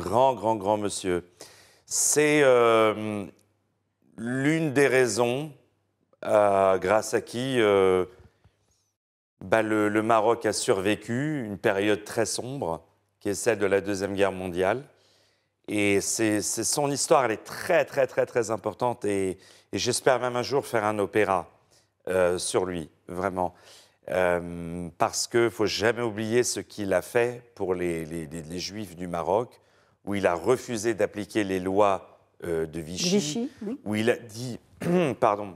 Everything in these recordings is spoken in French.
grand, grand, grand monsieur. C'est euh, l'une des raisons euh, grâce à qui euh, bah, le, Maroc a survécu une période très sombre, qui est celle de la Deuxième Guerre mondiale. Et c'est son histoire, elle est très, très, très, très importante. Et, j'espère même un jour faire un opéra sur lui, vraiment. parce qu'il ne faut jamais oublier ce qu'il a fait pour les, Juifs du Maroc, où il a refusé d'appliquer les lois euh, de Vichy, où il a dit, pardon,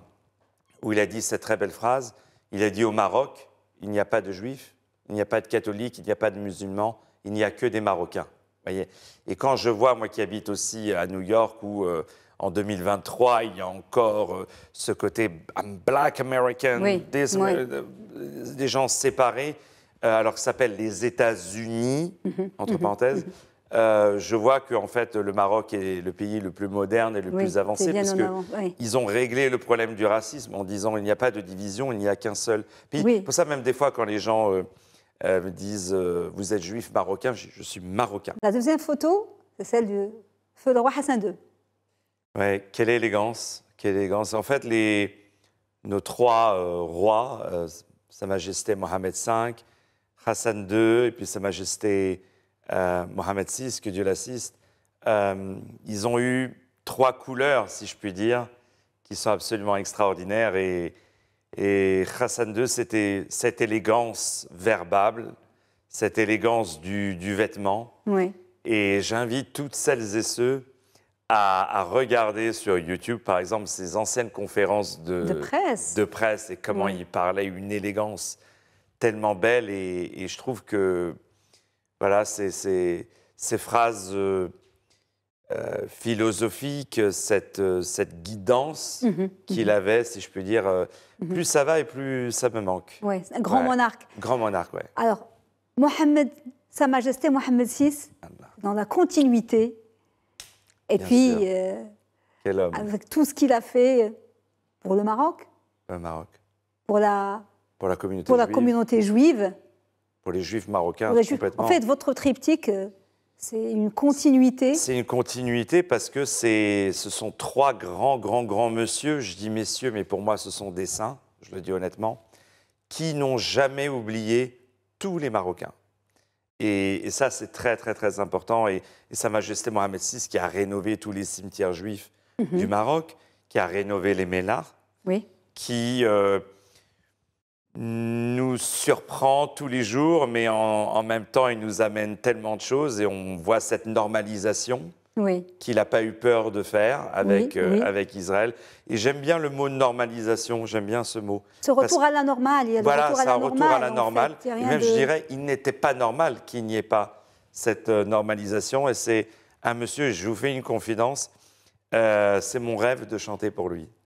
où il a dit cette très belle phrase. Il a dit au Maroc, il n'y a pas de juifs, il n'y a pas de catholiques, il n'y a pas de musulmans, il n'y a que des Marocains. Voyez Et quand je vois, moi qui habite aussi à New York, où euh, en 2023, il y a encore euh, ce côté black American, des, des, gens séparés, alors que ça s'appelle les États-Unis, mhm. entre mhm. parenthèses, mhm. Euh, je vois que en fait le Maroc est le pays le plus moderne et le plus avancé parce que ils ont réglé le problème du racisme en disant il n'y a pas de division, il n'y a qu'un seul pays. Pour ça même des fois quand les gens euh, euh, me disent vous êtes juif marocain, je, je, suis marocain. La deuxième photo, c'est celle du feu de roi Hassan II. Ouais, quelle élégance, quelle élégance. En fait les nos trois rois, Sa Majesté Mohamed V, Hassan II et puis Sa Majesté euh, Mohamed VI, que Dieu l'assiste, euh, ils ont eu trois couleurs, si je puis dire, qui sont absolument extraordinaires. Et, Hassan II, c'était cette élégance verbale, cette élégance du, vêtement. Oui. Et j'invite toutes celles et ceux à, regarder sur YouTube, par exemple, ces anciennes conférences de, presse. et comment il parlait, une élégance tellement belle. et je trouve que voilà, ces, phrases euh, euh, philosophiques, cette, euh, guidance mmh mmh qu'il avait, si je puis dire. Mmh plus ça va et plus ça me manque. un grand monarque. Grand monarque, oui. Alors, Mohammed, Sa Majesté Mohamed VI, dans la continuité, et puis avec tout ce qu'il a fait pour le Maroc. Le Maroc. Pour la, pour La communauté juive pour les juifs marocains. complètement... En fait, votre triptyque, euh, c'est une continuité. C'est une continuité parce que ce sont trois grands, grands, grands messieurs, je dis messieurs, mais pour moi ce sont des saints, je le dis honnêtement, qui n'ont jamais oublié tous les Marocains. Et, ça, c'est très, très, très important. Et, Sa Majesté Mohamed VI, qui a rénové tous les cimetières juifs mhm. du Maroc, qui a rénové les Ménars, oui. qui... Euh, nous surprend tous les jours, mais en, même temps, il nous amène tellement de choses et on voit cette normalisation qu'il n'a pas eu peur de faire avec, euh, avec Israël. Et j'aime bien le mot normalisation, j'aime bien ce mot. Ce retour à la normale. Il y a voilà, c'est un retour à la normale. même, je dirais, il n'était pas normal qu'il n'y ait pas cette euh, normalisation. Et c'est un monsieur, je vous fais une confidence, euh, c'est mon rêve de chanter pour lui.